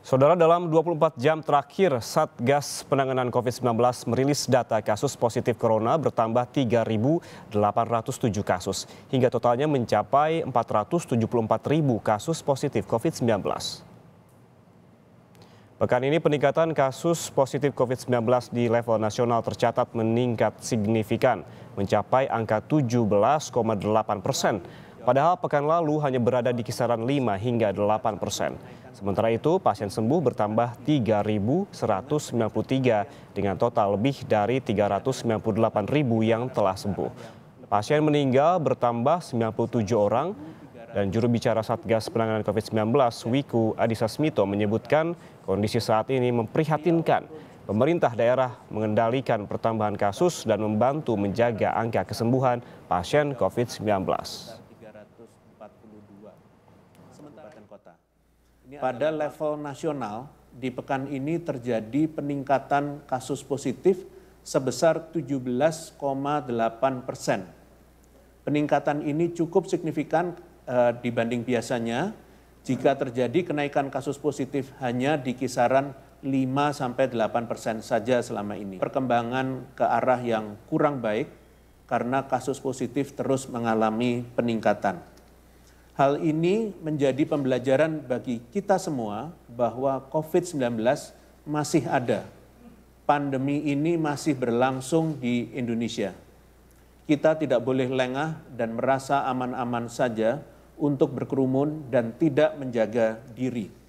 Saudara dalam 24 jam terakhir Satgas Penanganan COVID-19 merilis data kasus positif corona bertambah 3.807 kasus hingga totalnya mencapai 474.000 kasus positif COVID-19. Pekan ini peningkatan kasus positif COVID-19 di level nasional tercatat meningkat signifikan mencapai angka 17,8 persen Padahal pekan lalu hanya berada di kisaran 5 hingga 8 persen. Sementara itu, pasien sembuh bertambah 3.193 dengan total lebih dari 398.000 yang telah sembuh. Pasien meninggal bertambah 97 orang dan juru bicara Satgas Penanganan COVID-19 Wiku Adhisa Smito menyebutkan kondisi saat ini memprihatinkan. Pemerintah daerah mengendalikan pertambahan kasus dan membantu menjaga angka kesembuhan pasien COVID-19. Sementara kota. Pada level nasional, di pekan ini terjadi peningkatan kasus positif sebesar 17,8 persen. Peningkatan ini cukup signifikan eh, dibanding biasanya jika terjadi kenaikan kasus positif hanya di kisaran 5-8 persen saja selama ini. Perkembangan ke arah yang kurang baik karena kasus positif terus mengalami peningkatan. Hal ini menjadi pembelajaran bagi kita semua bahwa COVID-19 masih ada. Pandemi ini masih berlangsung di Indonesia. Kita tidak boleh lengah dan merasa aman-aman saja untuk berkerumun dan tidak menjaga diri.